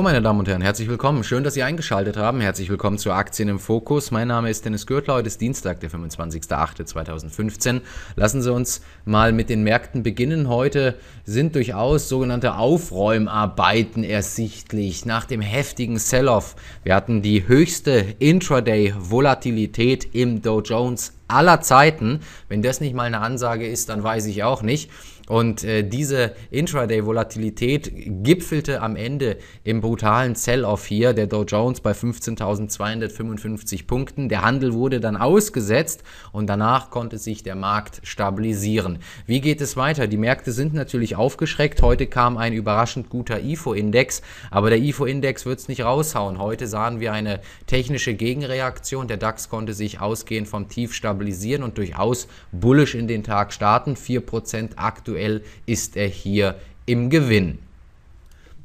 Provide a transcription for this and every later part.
Hallo meine Damen und Herren, herzlich willkommen. Schön, dass Sie eingeschaltet haben. Herzlich willkommen zu Aktien im Fokus. Mein Name ist Dennis Gürtler. Heute ist Dienstag, der 25.08.2015. Lassen Sie uns mal mit den Märkten beginnen. Heute sind durchaus sogenannte Aufräumarbeiten ersichtlich nach dem heftigen Sell-off. Wir hatten die höchste Intraday-Volatilität im Dow Jones aller Zeiten. Wenn das nicht mal eine Ansage ist, dann weiß ich auch nicht. Und äh, diese Intraday-Volatilität gipfelte am Ende im brutalen Sell-Off hier, der Dow Jones bei 15.255 Punkten. Der Handel wurde dann ausgesetzt und danach konnte sich der Markt stabilisieren. Wie geht es weiter? Die Märkte sind natürlich aufgeschreckt. Heute kam ein überraschend guter IFO-Index, aber der IFO-Index wird es nicht raushauen. Heute sahen wir eine technische Gegenreaktion. Der DAX konnte sich ausgehend vom Tief stabilisieren und durchaus bullisch in den Tag starten. 4% aktuell aktuell ist er hier im Gewinn.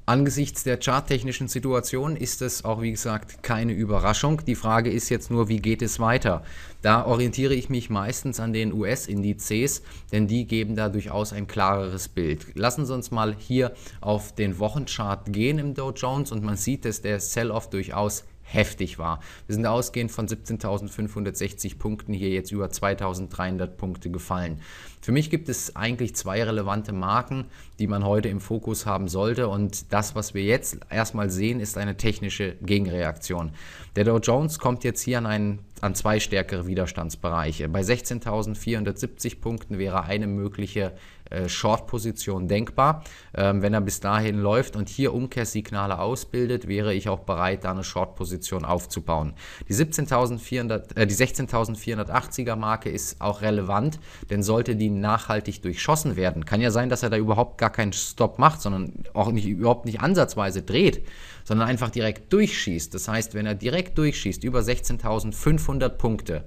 Angesichts der charttechnischen Situation ist es auch, wie gesagt, keine Überraschung. Die Frage ist jetzt nur, wie geht es weiter? Da orientiere ich mich meistens an den US-Indizes, denn die geben da durchaus ein klareres Bild. Lassen Sie uns mal hier auf den Wochenchart gehen im Dow Jones und man sieht, dass der Sell-Off durchaus heftig war. Wir sind ausgehend von 17.560 Punkten hier jetzt über 2.300 Punkte gefallen. Für mich gibt es eigentlich zwei relevante Marken, die man heute im Fokus haben sollte und das, was wir jetzt erstmal sehen, ist eine technische Gegenreaktion. Der Dow Jones kommt jetzt hier an einen an zwei stärkere Widerstandsbereiche. Bei 16.470 Punkten wäre eine mögliche äh, Short-Position denkbar. Ähm, wenn er bis dahin läuft und hier Umkehrsignale ausbildet, wäre ich auch bereit, da eine Short-Position aufzubauen. Die, äh, die 16.480er Marke ist auch relevant, denn sollte die nachhaltig durchschossen werden, kann ja sein, dass er da überhaupt gar keinen Stop macht, sondern auch nicht, überhaupt nicht ansatzweise dreht, sondern einfach direkt durchschießt. Das heißt, wenn er direkt durchschießt, über 16.500 500 Punkte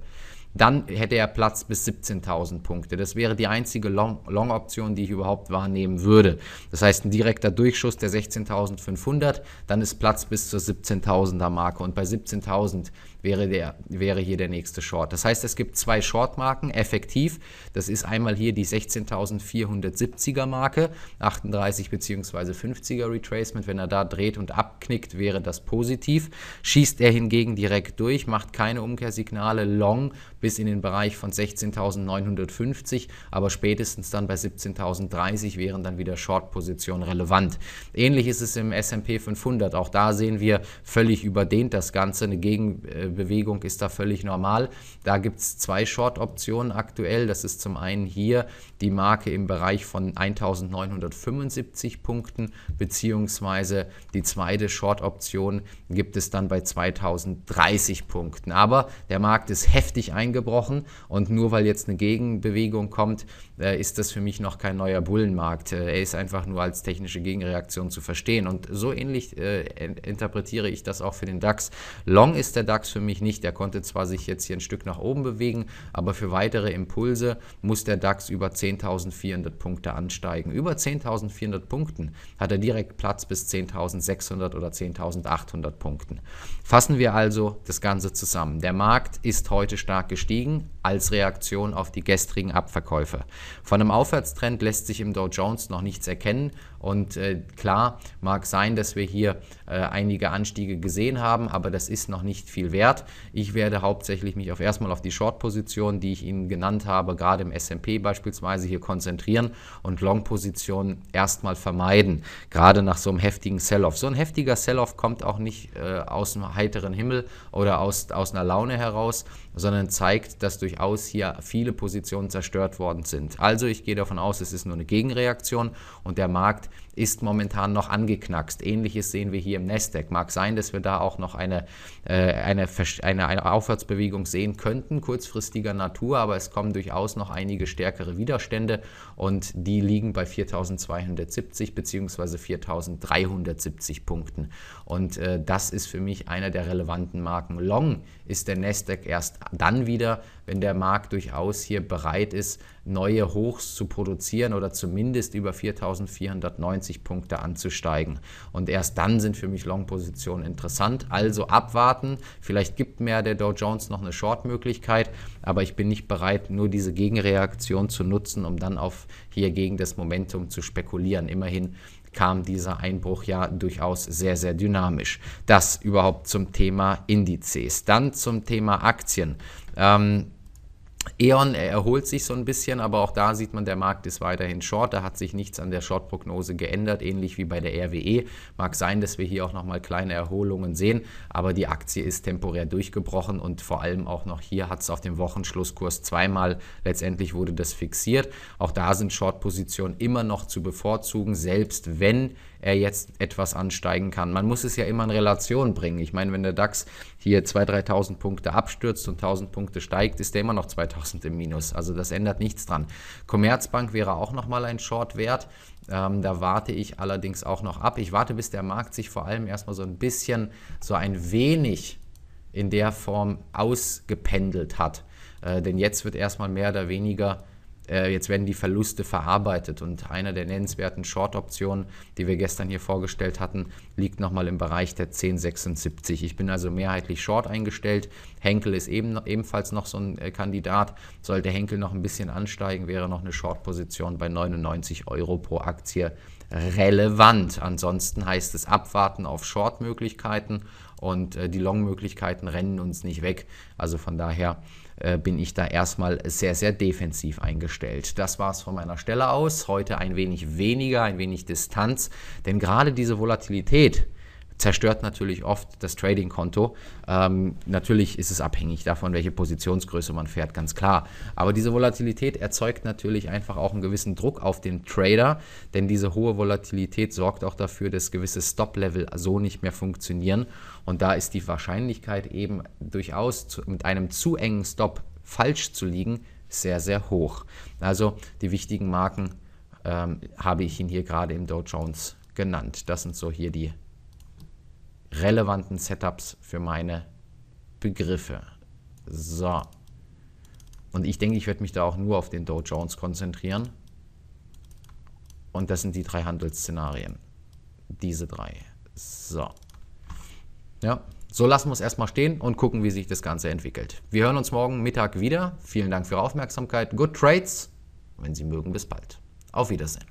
dann hätte er Platz bis 17.000 Punkte. Das wäre die einzige Long-Option, Long die ich überhaupt wahrnehmen würde. Das heißt, ein direkter Durchschuss der 16.500, dann ist Platz bis zur 17.000er Marke und bei 17.000 wäre, wäre hier der nächste Short. Das heißt, es gibt zwei Short-Marken effektiv. Das ist einmal hier die 16.470er Marke, 38 bzw. 50er Retracement. Wenn er da dreht und abknickt, wäre das positiv. Schießt er hingegen direkt durch, macht keine Umkehrsignale, long, bis in den Bereich von 16.950, aber spätestens dann bei 17.030 wären dann wieder Short-Positionen relevant. Ähnlich ist es im S&P 500. Auch da sehen wir völlig überdehnt das Ganze. Eine Gegenbewegung ist da völlig normal. Da gibt es zwei Short-Optionen aktuell. Das ist zum einen hier die Marke im Bereich von 1975 Punkten, beziehungsweise die zweite Short-Option gibt es dann bei 2030 Punkten. Aber der Markt ist heftig eingeschränkt eingebrochen und nur weil jetzt eine Gegenbewegung kommt, äh, ist das für mich noch kein neuer Bullenmarkt. Äh, er ist einfach nur als technische Gegenreaktion zu verstehen und so ähnlich äh, interpretiere ich das auch für den DAX. Long ist der DAX für mich nicht. Er konnte zwar sich jetzt hier ein Stück nach oben bewegen, aber für weitere Impulse muss der DAX über 10.400 Punkte ansteigen. Über 10.400 Punkten hat er direkt Platz bis 10.600 oder 10.800 Punkten. Fassen wir also das Ganze zusammen. Der Markt ist heute stark gestiegen gestiegen als Reaktion auf die gestrigen Abverkäufe. Von einem Aufwärtstrend lässt sich im Dow Jones noch nichts erkennen und äh, klar mag sein, dass wir hier äh, einige Anstiege gesehen haben, aber das ist noch nicht viel wert. Ich werde hauptsächlich mich auf erstmal auf die Short-Positionen, die ich Ihnen genannt habe, gerade im S&P beispielsweise hier konzentrieren und Long-Positionen erstmal vermeiden, gerade nach so einem heftigen Sell-off. So ein heftiger Sell-off kommt auch nicht äh, aus einem heiteren Himmel oder aus, aus einer Laune heraus, sondern zeigt zeigt, dass durchaus hier viele Positionen zerstört worden sind. Also ich gehe davon aus, es ist nur eine Gegenreaktion und der Markt ist momentan noch angeknackst. Ähnliches sehen wir hier im Nasdaq. Mag sein, dass wir da auch noch eine, äh, eine, eine, eine Aufwärtsbewegung sehen könnten, kurzfristiger Natur, aber es kommen durchaus noch einige stärkere Widerstände und die liegen bei 4270 bzw. 4370 Punkten. Und äh, das ist für mich einer der relevanten Marken. Long ist der Nasdaq erst dann wieder wieder, wenn der Markt durchaus hier bereit ist, neue Hochs zu produzieren oder zumindest über 4.490 Punkte anzusteigen. Und erst dann sind für mich Long-Positionen interessant. Also abwarten. Vielleicht gibt mir der Dow Jones noch eine Short-Möglichkeit, aber ich bin nicht bereit, nur diese Gegenreaktion zu nutzen, um dann auf hier gegen das Momentum zu spekulieren. Immerhin kam dieser Einbruch ja durchaus sehr, sehr dynamisch. Das überhaupt zum Thema Indizes. Dann zum Thema Aktien. Ähm, E.ON erholt sich so ein bisschen, aber auch da sieht man, der Markt ist weiterhin short. Da hat sich nichts an der Short-Prognose geändert, ähnlich wie bei der RWE. Mag sein, dass wir hier auch nochmal kleine Erholungen sehen, aber die Aktie ist temporär durchgebrochen und vor allem auch noch hier hat es auf dem Wochenschlusskurs zweimal letztendlich wurde das fixiert. Auch da sind Short-Positionen immer noch zu bevorzugen, selbst wenn er jetzt etwas ansteigen kann. Man muss es ja immer in Relation bringen. Ich meine, wenn der DAX hier 2.000, 3.000 Punkte abstürzt und 1.000 Punkte steigt, ist der immer noch 2.000 im Minus. Also das ändert nichts dran. Commerzbank wäre auch nochmal ein Short wert. Ähm, da warte ich allerdings auch noch ab. Ich warte, bis der Markt sich vor allem erstmal so ein bisschen, so ein wenig in der Form ausgependelt hat. Äh, denn jetzt wird erstmal mehr oder weniger äh, jetzt werden die Verluste verarbeitet. Und einer der nennenswerten Short-Optionen, die wir gestern hier vorgestellt hatten, liegt nochmal im Bereich der 1076. Ich bin also mehrheitlich Short eingestellt. Henkel ist eben, ebenfalls noch so ein äh, Kandidat. Sollte Henkel noch ein bisschen ansteigen, wäre noch eine Short-Position bei 99 Euro pro Aktie relevant. Ansonsten heißt es abwarten auf Short-Möglichkeiten und äh, die Long-Möglichkeiten rennen uns nicht weg. Also von daher äh, bin ich da erstmal sehr, sehr defensiv eingestellt. Das war es von meiner Stelle aus. Heute ein wenig weniger, ein wenig Distanz, denn gerade diese Volatilität, zerstört natürlich oft das Trading-Konto. Ähm, natürlich ist es abhängig davon, welche Positionsgröße man fährt, ganz klar. Aber diese Volatilität erzeugt natürlich einfach auch einen gewissen Druck auf den Trader, denn diese hohe Volatilität sorgt auch dafür, dass gewisse Stop-Level so nicht mehr funktionieren. Und da ist die Wahrscheinlichkeit eben durchaus zu, mit einem zu engen Stop falsch zu liegen sehr, sehr hoch. Also die wichtigen Marken ähm, habe ich Ihnen hier gerade im Dow Jones genannt. Das sind so hier die relevanten Setups für meine Begriffe. So. Und ich denke, ich werde mich da auch nur auf den Dow Jones konzentrieren. Und das sind die drei Handelsszenarien. Diese drei. So. Ja, so lassen wir es erstmal stehen und gucken, wie sich das Ganze entwickelt. Wir hören uns morgen Mittag wieder. Vielen Dank für Ihre Aufmerksamkeit. Good Trades. Wenn Sie mögen, bis bald. Auf Wiedersehen.